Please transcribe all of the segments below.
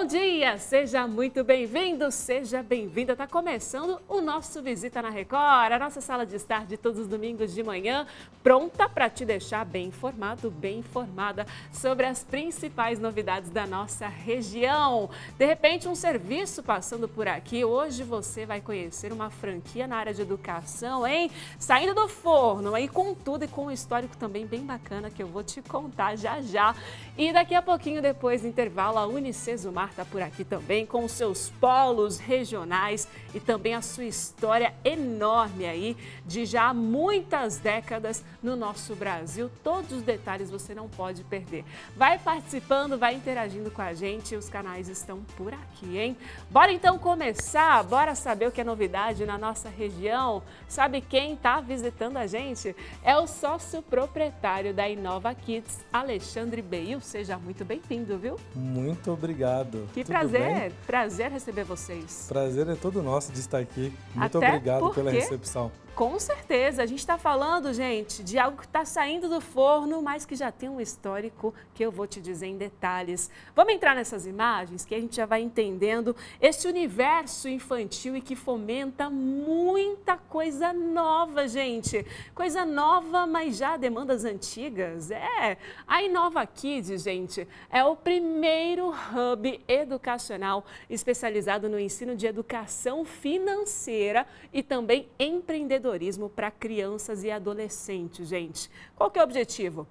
Bom dia, seja muito bem-vindo, seja bem-vinda. Está começando o nosso Visita na Record, a nossa sala de estar de todos os domingos de manhã, pronta para te deixar bem informado, bem informada sobre as principais novidades da nossa região. De repente, um serviço passando por aqui. Hoje você vai conhecer uma franquia na área de educação, hein? Saindo do forno, aí com tudo e com um histórico também bem bacana que eu vou te contar já já. E daqui a pouquinho, depois do intervalo, a Unicesumar Mar está por aqui também, com seus polos regionais e também a sua história enorme aí, de já muitas décadas no nosso Brasil. Todos os detalhes você não pode perder. Vai participando, vai interagindo com a gente, os canais estão por aqui, hein? Bora então começar, bora saber o que é novidade na nossa região. Sabe quem está visitando a gente? É o sócio proprietário da Inova Kids, Alexandre Beil. Seja muito bem-vindo, viu? Muito obrigado. Que Tudo prazer, bem? prazer receber vocês. Prazer é todo nosso de estar aqui. Muito Até obrigado pela recepção. Com certeza. A gente está falando, gente, de algo que está saindo do forno, mas que já tem um histórico que eu vou te dizer em detalhes. Vamos entrar nessas imagens que a gente já vai entendendo este universo infantil e que fomenta muita coisa nova, gente. Coisa nova, mas já demandas antigas. É. A Inova Kids, gente, é o primeiro hub educacional especializado no ensino de educação financeira e também empreendedorismo empreendedorismo para crianças e adolescentes, gente. Qual que é o objetivo?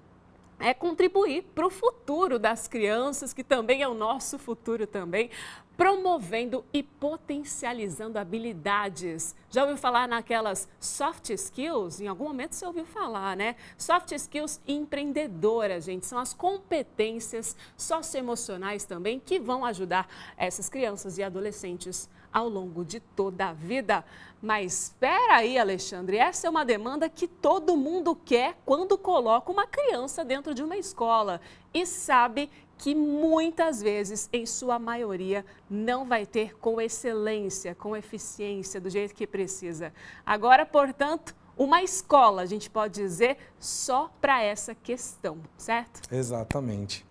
É contribuir para o futuro das crianças, que também é o nosso futuro também, promovendo e potencializando habilidades. Já ouviu falar naquelas soft skills? Em algum momento você ouviu falar, né? Soft skills empreendedoras, gente, são as competências socioemocionais também que vão ajudar essas crianças e adolescentes ao longo de toda a vida. Mas espera aí, Alexandre, essa é uma demanda que todo mundo quer quando coloca uma criança dentro de uma escola e sabe que muitas vezes, em sua maioria, não vai ter com excelência, com eficiência, do jeito que precisa. Agora, portanto, uma escola, a gente pode dizer, só para essa questão, certo? Exatamente.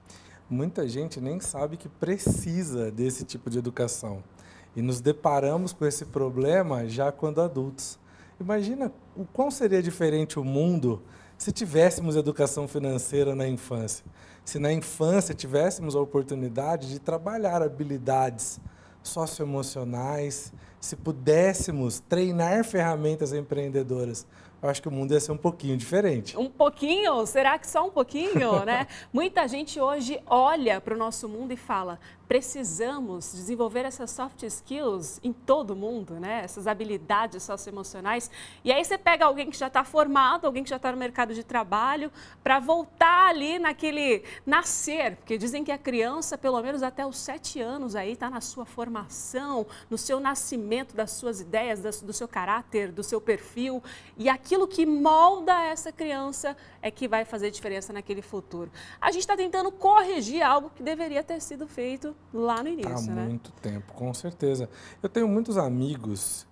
Muita gente nem sabe que precisa desse tipo de educação. E nos deparamos com esse problema já quando adultos. Imagina o quão seria diferente o mundo se tivéssemos educação financeira na infância. Se na infância tivéssemos a oportunidade de trabalhar habilidades socioemocionais, se pudéssemos treinar ferramentas empreendedoras, eu acho que o mundo ia ser um pouquinho diferente. Um pouquinho? Será que só um pouquinho, né? Muita gente hoje olha para o nosso mundo e fala: precisamos desenvolver essas soft skills em todo mundo, né? Essas habilidades socioemocionais. E aí você pega alguém que já está formado, alguém que já está no mercado de trabalho, para voltar ali naquele nascer, porque dizem que a criança, pelo menos até os sete anos, aí está na sua formação, no seu nascimento, das suas ideias, do seu caráter, do seu perfil. E aqui aquilo que molda essa criança é que vai fazer diferença naquele futuro. A gente está tentando corrigir algo que deveria ter sido feito lá no início. Há né? muito tempo, com certeza. Eu tenho muitos amigos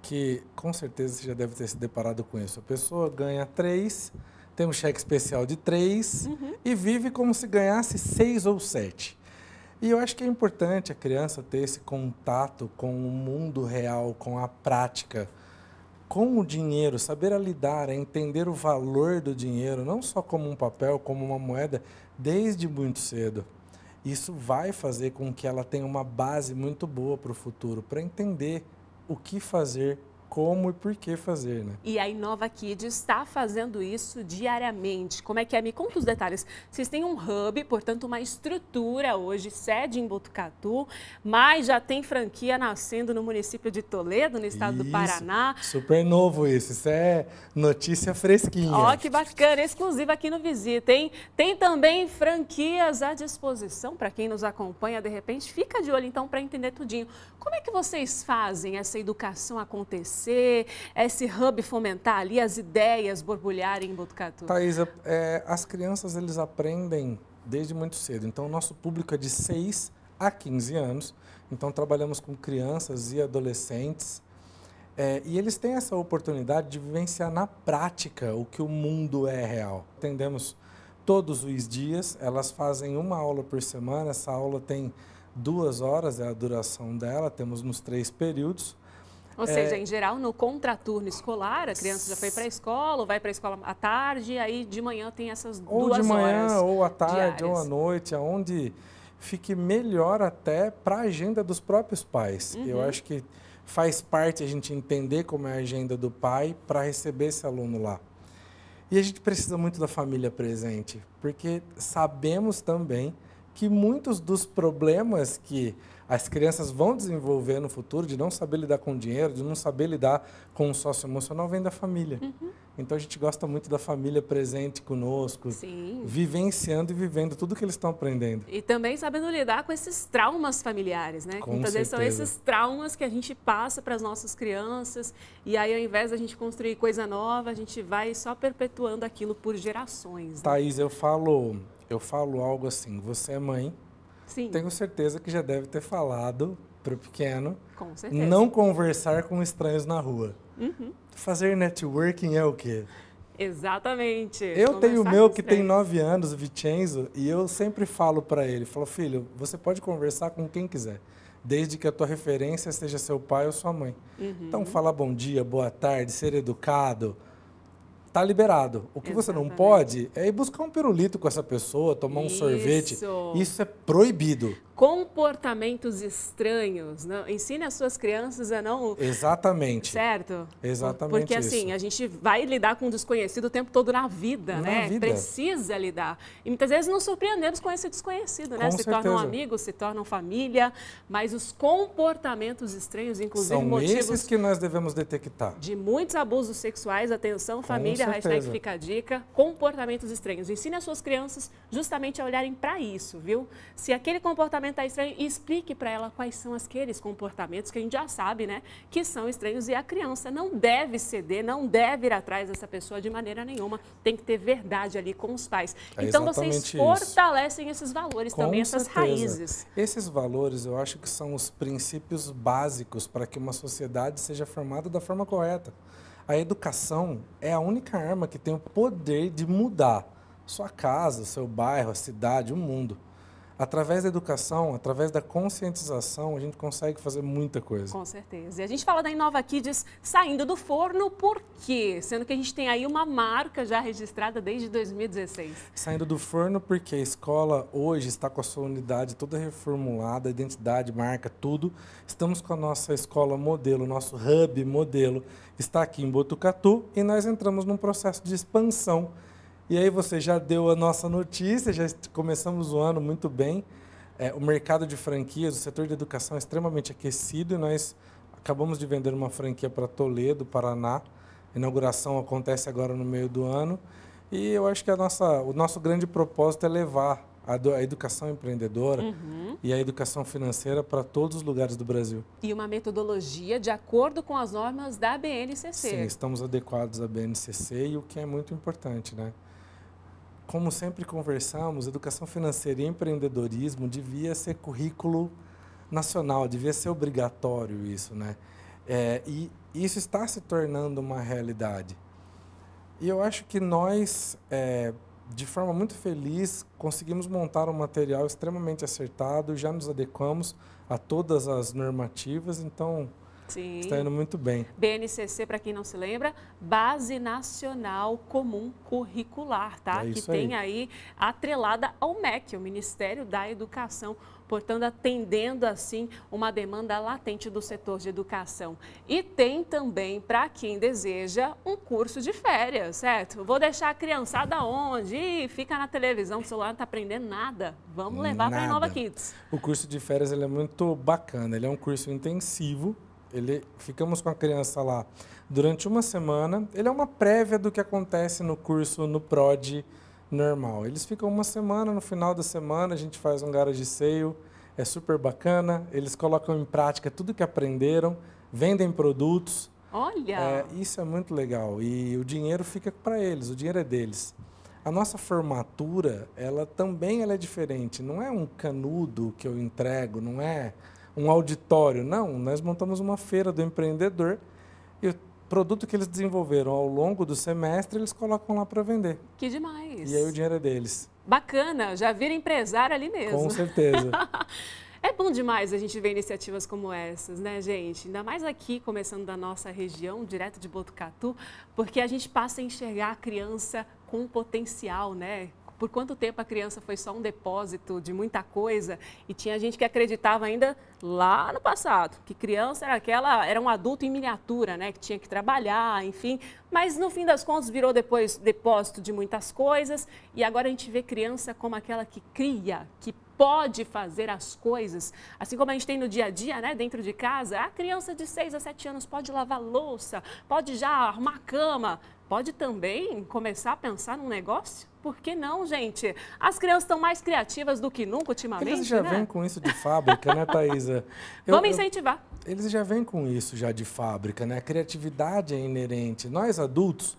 que, com certeza, você já deve ter se deparado com isso. A pessoa ganha três, tem um cheque especial de três uhum. e vive como se ganhasse seis ou sete. E eu acho que é importante a criança ter esse contato com o mundo real, com a prática com o dinheiro, saber a lidar, a é entender o valor do dinheiro, não só como um papel, como uma moeda, desde muito cedo. Isso vai fazer com que ela tenha uma base muito boa para o futuro, para entender o que fazer como e por que fazer, né? E a Inova Kid está fazendo isso diariamente. Como é que é? Me conta os detalhes. Vocês têm um hub, portanto, uma estrutura hoje, sede em Botucatu, mas já tem franquia nascendo no município de Toledo, no estado isso, do Paraná. Super novo isso. Isso é notícia fresquinha. Ó, oh, que bacana, exclusiva aqui no Visita, hein? Tem também franquias à disposição para quem nos acompanha, de repente, fica de olho então para entender tudinho. Como é que vocês fazem essa educação acontecer? crescer, é esse hub fomentar ali, as ideias borbulharem em Botucatu? Thaisa, é, é, as crianças eles aprendem desde muito cedo. Então, nosso público é de 6 a 15 anos. Então, trabalhamos com crianças e adolescentes. É, e eles têm essa oportunidade de vivenciar na prática o que o mundo é real. Atendemos todos os dias, elas fazem uma aula por semana, essa aula tem duas horas, é a duração dela, temos nos três períodos. Ou seja, é. em geral, no contraturno escolar, a criança já foi para a escola, ou vai para a escola à tarde, e aí de manhã tem essas ou duas horas. Ou de manhã, ou à tarde, diárias. ou à noite, aonde fique melhor até para a agenda dos próprios pais. Uhum. Eu acho que faz parte a gente entender como é a agenda do pai para receber esse aluno lá. E a gente precisa muito da família presente, porque sabemos também que muitos dos problemas que as crianças vão desenvolver no futuro de não saber lidar com o dinheiro, de não saber lidar com o sócio emocional, vem da família. Uhum. Então a gente gosta muito da família presente conosco, Sim. vivenciando e vivendo tudo que eles estão aprendendo. E também sabendo lidar com esses traumas familiares, né? Com então, certeza. são esses traumas que a gente passa para as nossas crianças e aí ao invés da gente construir coisa nova, a gente vai só perpetuando aquilo por gerações. Né? Thaís, eu falo, eu falo algo assim, você é mãe, Sim. Tenho certeza que já deve ter falado para o pequeno com não conversar com estranhos na rua. Uhum. Fazer networking é o quê? Exatamente. Eu Conversar tenho o meu que tem nove anos, o Vicenzo, e eu sempre falo para ele, falo, filho, você pode conversar com quem quiser, desde que a tua referência seja seu pai ou sua mãe. Uhum. Então, falar bom dia, boa tarde, ser educado, tá liberado. O que Exatamente. você não pode é ir buscar um pirulito com essa pessoa, tomar um sorvete. Isso é proibido comportamentos estranhos. Não? Ensine as suas crianças a não. Exatamente. Certo? Exatamente. Porque assim, isso. assim, a gente vai lidar com o desconhecido o tempo todo na vida, na né? Vida. Precisa lidar. E muitas vezes nos surpreendemos com esse desconhecido, né? com né? Certeza. Se tornam amigos, se tornam família, mas os comportamentos estranhos, inclusive São motivos. Esses que nós devemos detectar. De muitos abusos sexuais, atenção, família, hashtag fica a dica. Comportamentos estranhos. Ensine as suas crianças justamente a olharem para isso, viu? Se aquele comportamento comportamento estranho e explique para ela quais são aqueles comportamentos que a gente já sabe, né, que são estranhos e a criança não deve ceder, não deve ir atrás dessa pessoa de maneira nenhuma. Tem que ter verdade ali com os pais. É então vocês fortalecem isso. esses valores com também, essas certeza. raízes. Esses valores eu acho que são os princípios básicos para que uma sociedade seja formada da forma correta. A educação é a única arma que tem o poder de mudar sua casa, seu bairro, a cidade, o mundo através da educação, através da conscientização, a gente consegue fazer muita coisa. Com certeza. E a gente fala da Inova Kids saindo do forno, por quê? Sendo que a gente tem aí uma marca já registrada desde 2016. Saindo do forno porque a escola hoje está com a sua unidade toda reformulada, identidade, marca, tudo. Estamos com a nossa escola modelo, nosso hub modelo está aqui em Botucatu e nós entramos num processo de expansão e aí você já deu a nossa notícia, já começamos o ano muito bem. É, o mercado de franquias, o setor de educação é extremamente aquecido e nós acabamos de vender uma franquia para Toledo, Paraná. A inauguração acontece agora no meio do ano. E eu acho que a nossa, o nosso grande propósito é levar a, educação empreendedora uhum. e a educação financeira para todos os lugares do Brasil. E uma metodologia de acordo com as normas da BNCC. Sim, estamos adequados à BNCC e o que é muito importante, né? como sempre conversamos, educação financeira e empreendedorismo devia ser currículo nacional, devia ser obrigatório isso, né? É, e isso está se tornando uma realidade. E eu acho que nós, é, de forma muito feliz, conseguimos montar um material extremamente acertado, já nos adequamos a todas as normativas, então Sim. Está indo muito bem. BNCC, para quem não se lembra, Base Nacional Comum Curricular, tá? É que tem aí. aí atrelada ao MEC, o Ministério da Educação portanto, atendendo assim uma demanda latente do setor de educação. E tem também, para quem deseja, um curso de férias, certo? Vou deixar a criançada onde? Ih, fica na televisão, o celular não está aprendendo nada. Vamos levar para a Nova Kids. O curso de férias é muito bacana, ele é um curso intensivo ele, ficamos com a criança lá durante uma semana. Ele é uma prévia do que acontece no curso no PROD normal. Eles ficam uma semana, no final da semana a gente faz um garage sale, é super bacana. Eles colocam em prática tudo que aprenderam, vendem produtos. Olha! É, isso é muito legal. E o dinheiro fica para eles, o dinheiro é deles. A nossa formatura, ela também ela é diferente. Não é um canudo que eu entrego, não é um auditório. Não, nós montamos uma feira do empreendedor e o produto que eles desenvolveram ao longo do semestre eles colocam lá para vender. Que demais! E aí o dinheiro é deles. Bacana, já vira empresário ali mesmo. Com certeza. É bom demais a gente ver iniciativas como essas, né, gente? Ainda mais aqui, começando da nossa região, direto de Botucatu, porque a gente passa a enxergar a criança com potencial, né? por quanto tempo a criança foi só um depósito de muita coisa e tinha gente que acreditava ainda lá no passado que criança era aquela, era um adulto em miniatura, né, que tinha que trabalhar, enfim, mas no fim das contas virou depois depósito de muitas coisas e agora a gente vê criança como aquela que cria, que pode fazer as coisas, assim como a gente tem no dia a dia, né, dentro de casa, a criança de 6 a 7 anos pode lavar louça, pode já arrumar cama, pode também começar a pensar num negócio? Por que não, gente? As crianças estão mais criativas do que nunca ultimamente, Eles já né? vêm com isso de fábrica, né, Thaisa? Eu, Vamos incentivar. Eu, eles já vêm com isso já de fábrica, né? A criatividade é inerente. Nós, adultos,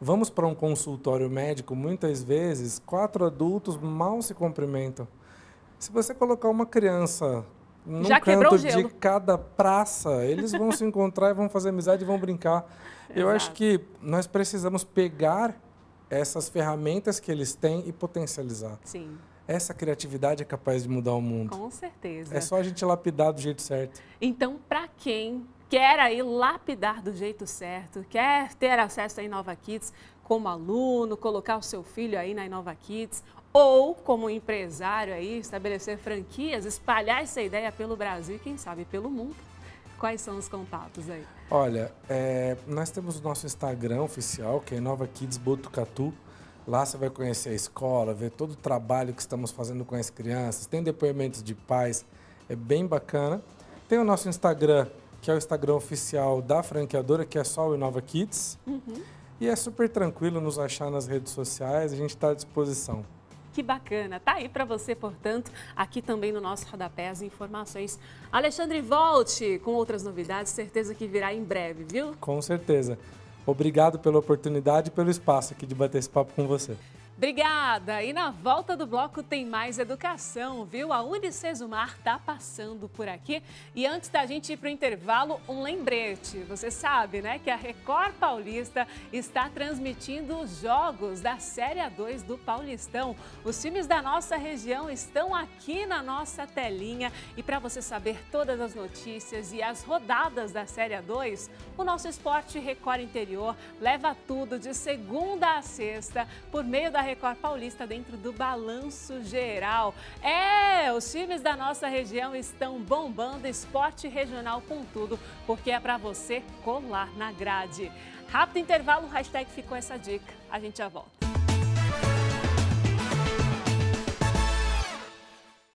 vamos para um consultório médico, muitas vezes, quatro adultos mal se cumprimentam. Se você colocar uma criança num Já canto de cada praça. Eles vão se encontrar e vão fazer amizade e vão brincar. Exato. Eu acho que nós precisamos pegar essas ferramentas que eles têm e potencializar. Sim. Essa criatividade é capaz de mudar o mundo. Com certeza. É só a gente lapidar do jeito certo. Então, para quem quer aí lapidar do jeito certo, quer ter acesso à Inova Kids como aluno, colocar o seu filho aí na Inova Kids ou como empresário aí estabelecer franquias, espalhar essa ideia pelo Brasil e quem sabe pelo mundo. Quais são os contatos aí? Olha, é, nós temos o nosso Instagram oficial, que é Nova Kids Botucatu. Lá você vai conhecer a escola, ver todo o trabalho que estamos fazendo com as crianças, tem depoimentos de pais, é bem bacana. Tem o nosso Instagram, que é o Instagram oficial da franqueadora, que é só o Inova Kids. Uhum. E é super tranquilo nos achar nas redes sociais, a gente está à disposição. Que bacana. Tá aí para você, portanto, aqui também no nosso rodapé as informações. Alexandre, volte com outras novidades, certeza que virá em breve, viu? Com certeza. Obrigado pela oportunidade e pelo espaço aqui de bater esse papo com você. Obrigada! E na volta do bloco tem mais educação, viu? A Unicesumar está passando por aqui. E antes da gente ir para o intervalo, um lembrete. Você sabe, né, que a Record Paulista está transmitindo os jogos da Série A2 do Paulistão. Os times da nossa região estão aqui na nossa telinha. E para você saber todas as notícias e as rodadas da Série A2, o nosso Esporte Record Interior leva tudo de segunda a sexta por meio da Record Paulista dentro do balanço geral. É, os times da nossa região estão bombando esporte regional com tudo, porque é para você colar na grade. Rápido intervalo, hashtag ficou essa dica. A gente já volta.